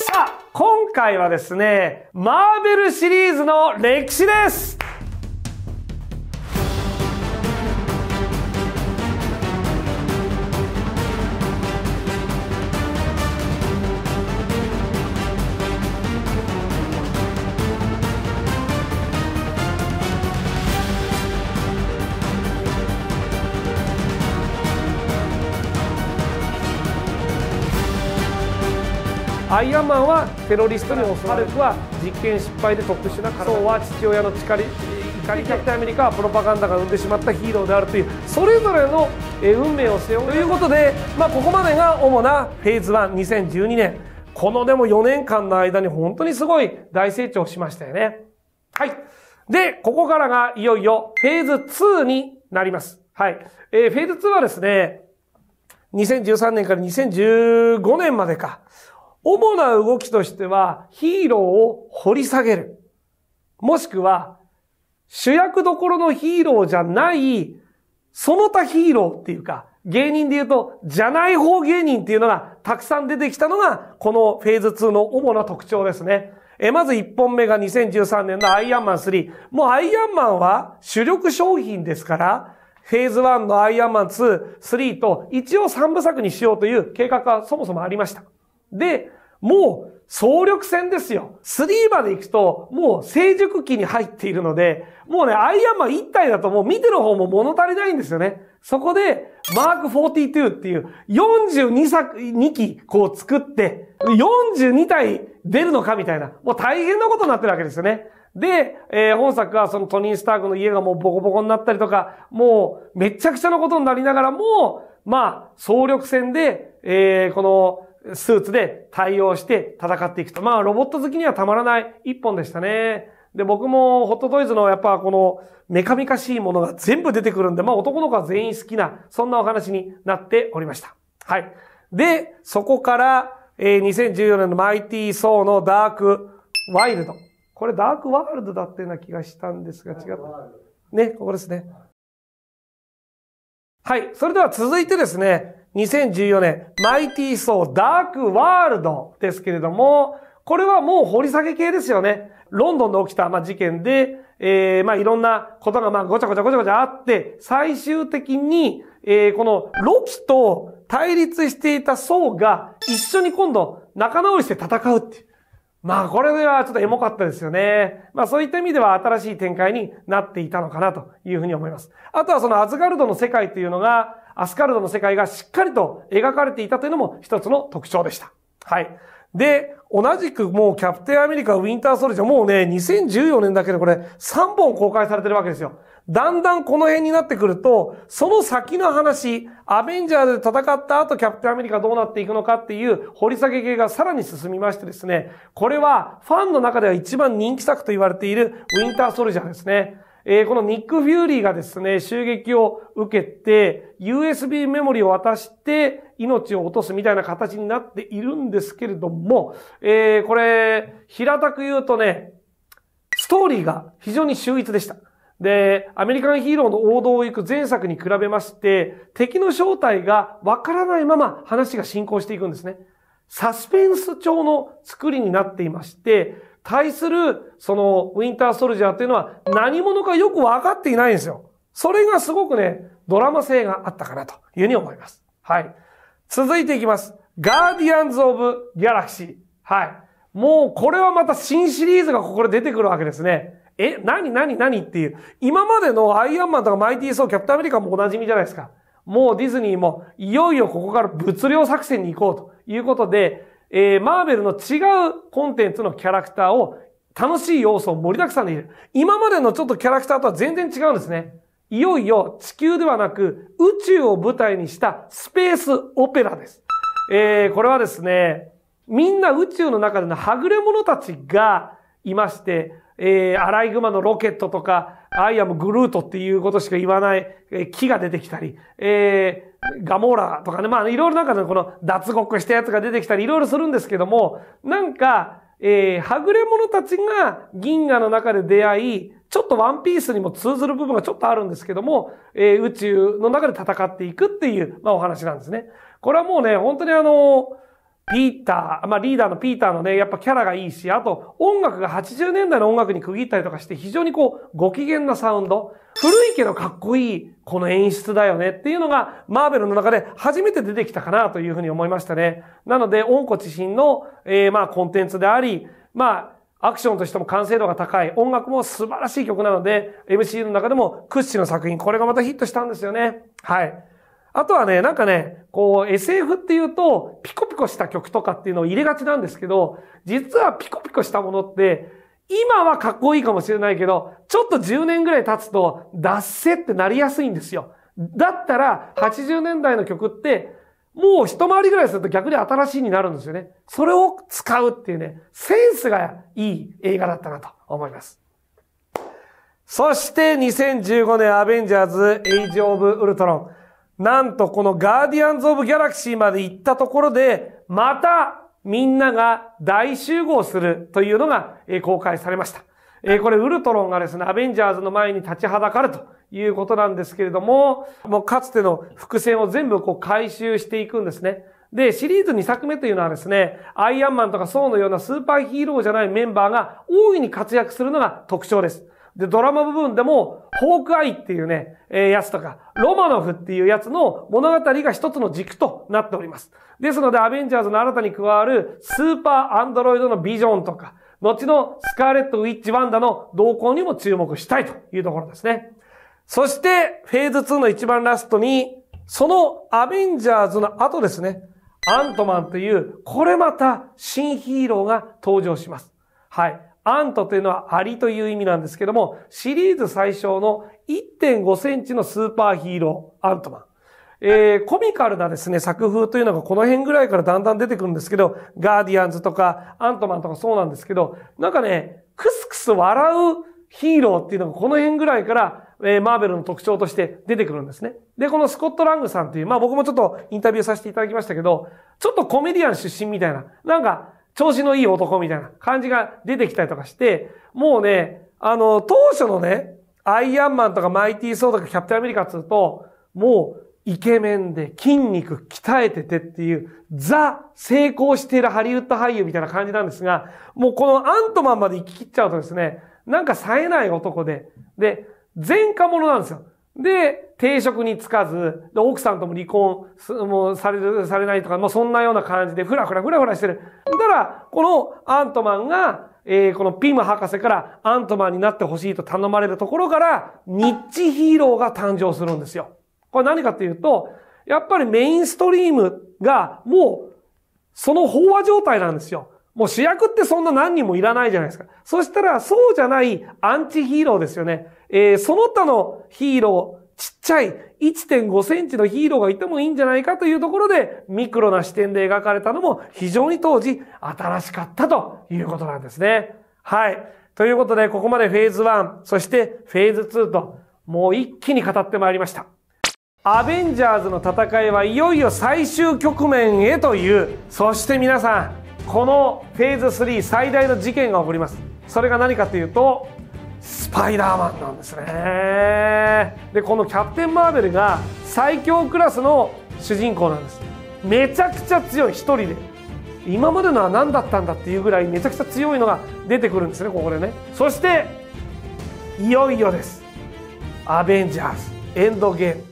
さあ、今回はですね、マーベルシリーズの歴史ですアイアンマンはテロリストに襲われるは実験失敗で特殊な仮想は父親の力り怒りキャプテンアメリカはプロパガンダが生んでしまったヒーローであるというそれぞれの運命を背負うということで、まあ、ここまでが主なフェーズ12012年このでも4年間の間に本当にすごい大成長しましたよねはいでここからがいよいよフェーズ2になりますはい、えー、フェーズ2はですね2013年から2015年までか主な動きとしてはヒーローを掘り下げる。もしくは主役どころのヒーローじゃない、その他ヒーローっていうか、芸人で言うと、じゃない方芸人っていうのがたくさん出てきたのが、このフェーズ2の主な特徴ですね。え、まず1本目が2013年のアイアンマン3。もうアイアンマンは主力商品ですから、フェーズ1のアイアンマン2、3と一応3部作にしようという計画はそもそもありました。で、もう総力戦ですよ。3まで行くと、もう成熟期に入っているので、もうね、アイアンマン1体だともう見てる方も物足りないんですよね。そこで、マーク42っていう42作、2機こう作って、42体出るのかみたいな、もう大変なことになってるわけですよね。で、えー、本作はそのトニー・スタークの家がもうボコボコになったりとか、もうめちゃくちゃなことになりながらも、まあ、総力戦で、えー、この、スーツで対応して戦っていくと。まあ、ロボット好きにはたまらない一本でしたね。で、僕もホットトイズのやっぱこのメカメカしいものが全部出てくるんで、まあ男の子は全員好きな、そんなお話になっておりました。はい。で、そこから、えー、2014年のマイティー・ソーのダーク・ワイルド。これダーク・ワールドだったような気がしたんですが、違った。ね、ここですね。はい。それでは続いてですね、2014年、マイティーソーダークワールドですけれども、これはもう掘り下げ系ですよね。ロンドンで起きた、まあ、事件で、えー、まあ、いろんなことが、まあ、ごちゃごちゃごちゃごちゃあって、最終的に、えー、このロキと対立していた層が一緒に今度仲直りして戦うっていう。まあこれではちょっとエモかったですよね。まあそういった意味では新しい展開になっていたのかなというふうに思います。あとはそのアズガルドの世界というのが、アスカルドの世界がしっかりと描かれていたというのも一つの特徴でした。はい。で、同じくもうキャプテンアメリカ、ウィンターソルジャー、もうね、2014年だけでこれ3本公開されてるわけですよ。だんだんこの辺になってくると、その先の話、アベンジャーで戦った後キャプテンアメリカどうなっていくのかっていう掘り下げ系がさらに進みましてですね、これはファンの中では一番人気作と言われているウィンターソルジャーですね。えー、このニック・フューリーがですね、襲撃を受けて、USB メモリを渡して、命を落とすみたいな形になっているんですけれども、えー、これ、平たく言うとね、ストーリーが非常に秀逸でした。で、アメリカンヒーローの王道を行く前作に比べまして、敵の正体がわからないまま話が進行していくんですね。サスペンス調の作りになっていまして、対する、その、ウィンターソルジャーっていうのは何者かよくわかっていないんですよ。それがすごくね、ドラマ性があったかなというふうに思います。はい。続いていきます。ガーディアンズ・オブ・ギャラクシー。はい。もうこれはまた新シリーズがここで出てくるわけですね。え、ななにになにっていう。今までのアイアンマンとかマイティー・ソー、キャプテンアメリカもおなじみじゃないですか。もうディズニーもいよいよここから物量作戦に行こうということで、えー、マーベルの違うコンテンツのキャラクターを楽しい要素を盛りだくさんでいる。今までのちょっとキャラクターとは全然違うんですね。いよいよ地球ではなく宇宙を舞台にしたスペースオペラです。えー、これはですね、みんな宇宙の中でのはぐれ者たちがいまして、えー、アライグマのロケットとか、アイアムグルートっていうことしか言わない、え木が出てきたり、えー、ガモーラとかね、まあ、いろいろなんかね、この脱獄したやつが出てきたり、いろいろするんですけども、なんか、えー、はぐれ者たちが銀河の中で出会い、ちょっとワンピースにも通ずる部分がちょっとあるんですけども、えー、宇宙の中で戦っていくっていう、まあ、お話なんですね。これはもうね、本当にあのーピーター、まあリーダーのピーターのね、やっぱキャラがいいし、あと音楽が80年代の音楽に区切ったりとかして非常にこうご機嫌なサウンド、古いけどかっこいいこの演出だよねっていうのがマーベルの中で初めて出てきたかなというふうに思いましたね。なので、音子自身の、えー、まあコンテンツであり、まあアクションとしても完成度が高い、音楽も素晴らしい曲なので、m c の中でも屈指の作品、これがまたヒットしたんですよね。はい。あとはね、なんかね、こう SF っていうと、ピコピコした曲とかっていうのを入れがちなんですけど、実はピコピコしたものって、今はかっこいいかもしれないけど、ちょっと10年ぐらい経つと、脱せってなりやすいんですよ。だったら、80年代の曲って、もう一回りぐらいすると逆に新しいになるんですよね。それを使うっていうね、センスがいい映画だったなと思います。そして2015年アベンジャーズエイジオブウルトロン。なんとこのガーディアンズ・オブ・ギャラクシーまで行ったところで、またみんなが大集合するというのが公開されました。これウルトロンがですね、アベンジャーズの前に立ちはだかるということなんですけれども、もうかつての伏線を全部こう回収していくんですね。で、シリーズ2作目というのはですね、アイアンマンとかソーのようなスーパーヒーローじゃないメンバーが大いに活躍するのが特徴です。で、ドラマ部分でも、ホークアイっていうね、えー、やつとか、ロマノフっていうやつの物語が一つの軸となっております。ですので、アベンジャーズの新たに加わるスーパーアンドロイドのビジョンとか、後のスカーレット・ウィッチ・ワンダの動向にも注目したいというところですね。そして、フェーズ2の一番ラストに、そのアベンジャーズの後ですね、アントマンという、これまた新ヒーローが登場します。はい。アントというのはアリという意味なんですけども、シリーズ最小の1.5センチのスーパーヒーロー、アントマン。えー、コミカルなですね、作風というのがこの辺ぐらいからだんだん出てくるんですけど、ガーディアンズとか、アントマンとかそうなんですけど、なんかね、クスクス笑うヒーローっていうのがこの辺ぐらいから、えー、マーベルの特徴として出てくるんですね。で、このスコット・ラングさんっていう、まあ僕もちょっとインタビューさせていただきましたけど、ちょっとコメディアン出身みたいな、なんか、調子のいい男みたいな感じが出てきたりとかして、もうね、あの、当初のね、アイアンマンとかマイティーソーとかキャプテンアメリカっつうと、もうイケメンで筋肉鍛えててっていう、ザ成功しているハリウッド俳優みたいな感じなんですが、もうこのアントマンまで行き切っちゃうとですね、なんか冴えない男で、で、前科者なんですよ。で、定職に就かず、で、奥さんとも離婚、もうされる、されないとか、もうそんなような感じで、ふらふらふらふらしてる。だから、このアントマンが、えー、このピム博士からアントマンになってほしいと頼まれるところから、ニッチヒーローが誕生するんですよ。これ何かっていうと、やっぱりメインストリームがもう、その飽和状態なんですよ。もう主役ってそんな何人もいらないじゃないですか。そしたら、そうじゃないアンチヒーローですよね。えー、その他のヒーロー、ちっちゃい1.5センチのヒーローがいてもいいんじゃないかというところで、ミクロな視点で描かれたのも非常に当時新しかったということなんですね。はい。ということで、ここまでフェーズ1、そしてフェーズ2と、もう一気に語ってまいりました。アベンジャーズの戦いはいよいよ最終局面へという、そして皆さん、このフェーズ3最大の事件が起こりますそれが何かというとスパイダーマンなんですねでこのキャプテン・マーベルが最強クラスの主人公なんですめちゃくちゃ強い1人で今までのは何だったんだっていうぐらいめちゃくちゃ強いのが出てくるんですねここでねそしていよいよですアベンジャーズエンドゲーム